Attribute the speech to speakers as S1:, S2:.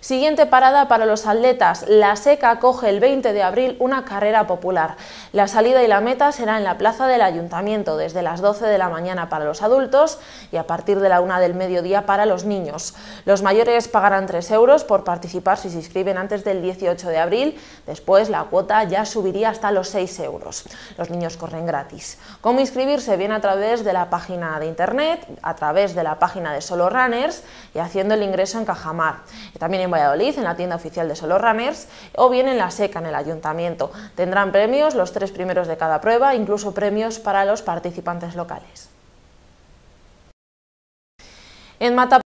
S1: Siguiente parada para los atletas. La SECA coge el 20 de abril una carrera popular. La salida y la meta será en la plaza del ayuntamiento desde las 12 de la mañana para los adultos y a partir de la 1 del mediodía para los niños. Los mayores pagarán 3 euros por participar si se inscriben antes del 18 de abril, después la cuota ya subiría hasta los 6 euros. Los niños corren gratis. ¿Cómo inscribirse? Bien a través de la página de internet, a través de la página de Solo Runners y haciendo el ingreso en Cajamar. También en Valladolid, en la tienda oficial de Solo Runners, o bien en la SECA, en el ayuntamiento. Tendrán premios los tres primeros de cada prueba, incluso premios para los participantes locales. En Mata